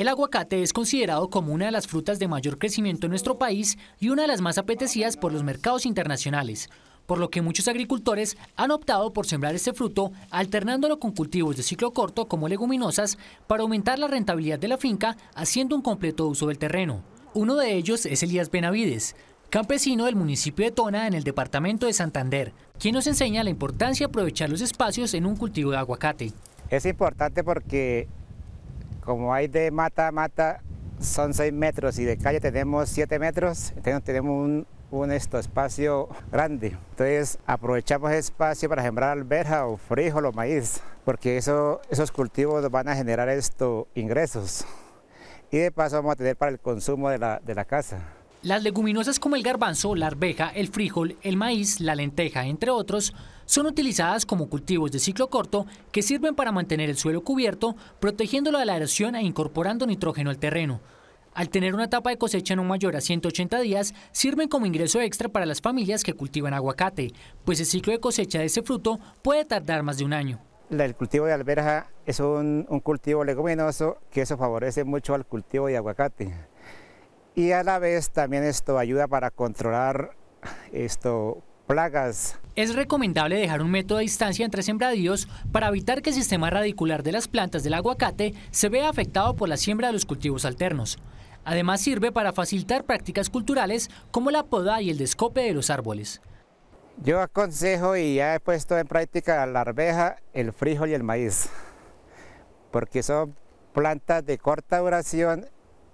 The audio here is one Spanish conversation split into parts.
El aguacate es considerado como una de las frutas de mayor crecimiento en nuestro país y una de las más apetecidas por los mercados internacionales, por lo que muchos agricultores han optado por sembrar este fruto alternándolo con cultivos de ciclo corto como leguminosas para aumentar la rentabilidad de la finca haciendo un completo uso del terreno. Uno de ellos es Elías Benavides, campesino del municipio de Tona en el departamento de Santander, quien nos enseña la importancia de aprovechar los espacios en un cultivo de aguacate. Es importante porque como hay de mata a mata, son 6 metros y de calle tenemos 7 metros, entonces tenemos un, esto, espacio grande. Entonces aprovechamos ese espacio para sembrar alberja o frijol o maíz, porque eso, esos cultivos van a generar estos ingresos. Y de paso vamos a tener para el consumo de la casa. Las leguminosas como el garbanzo, la arveja, el frijol, el maíz, la lenteja, entre otros, son utilizadas como cultivos de ciclo corto que sirven para mantener el suelo cubierto, protegiéndolo de la erosión e incorporando nitrógeno al terreno. Al tener una etapa de cosecha no mayor a 180 días, sirven como ingreso extra para las familias que cultivan aguacate, pues el ciclo de cosecha de ese fruto puede tardar más de un año. El cultivo de alberja es un, un cultivo leguminoso que eso favorece mucho al cultivo de aguacate y a la vez también esto ayuda para controlar esto plagas. Es recomendable dejar un método de distancia entre sembradíos para evitar que el sistema radicular de las plantas del aguacate se vea afectado por la siembra de los cultivos alternos. Además sirve para facilitar prácticas culturales como la poda y el descope de los árboles. Yo aconsejo y ya he puesto en práctica la arveja, el frijol y el maíz, porque son plantas de corta duración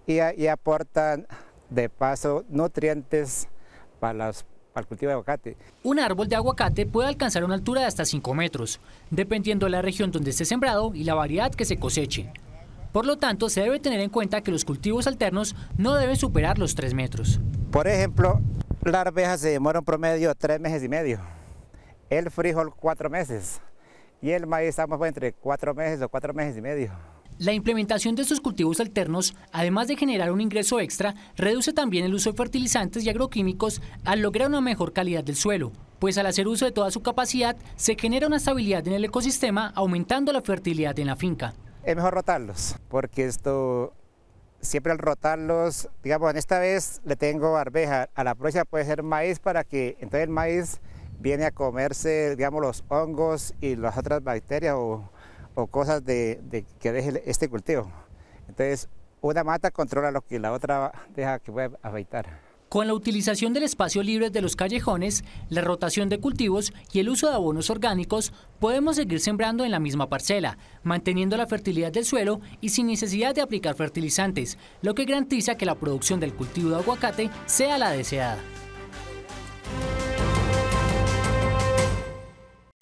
y, aportan de paso nutrientes para, el cultivo de aguacate. Un árbol de aguacate puede alcanzar una altura de hasta 5 metros, dependiendo de la región donde esté sembrado y la variedad que se coseche. Por lo tanto, se debe tener en cuenta que los cultivos alternos no deben superar los 3 metros. Por ejemplo, la arveja se demora un promedio de 3 meses y medio, el frijol 4 meses y el maíz estamos entre 4 meses o 4 meses y medio. La implementación de estos cultivos alternos, además de generar un ingreso extra, reduce también el uso de fertilizantes y agroquímicos al lograr una mejor calidad del suelo, pues al hacer uso de toda su capacidad se genera una estabilidad en el ecosistema aumentando la fertilidad en la finca. Es mejor rotarlos, porque esto siempre al rotarlos, digamos, en esta vez le tengo arveja, a la próxima puede ser maíz para que entonces el maíz viene a comerse, digamos, los hongos y las otras bacterias o o cosas de, que deje este cultivo. Entonces, una mata controla lo que la otra deja que pueda afeitar. Con la utilización del espacio libre de los callejones, la rotación de cultivos y el uso de abonos orgánicos, podemos seguir sembrando en la misma parcela, manteniendo la fertilidad del suelo y sin necesidad de aplicar fertilizantes, lo que garantiza que la producción del cultivo de aguacate sea la deseada.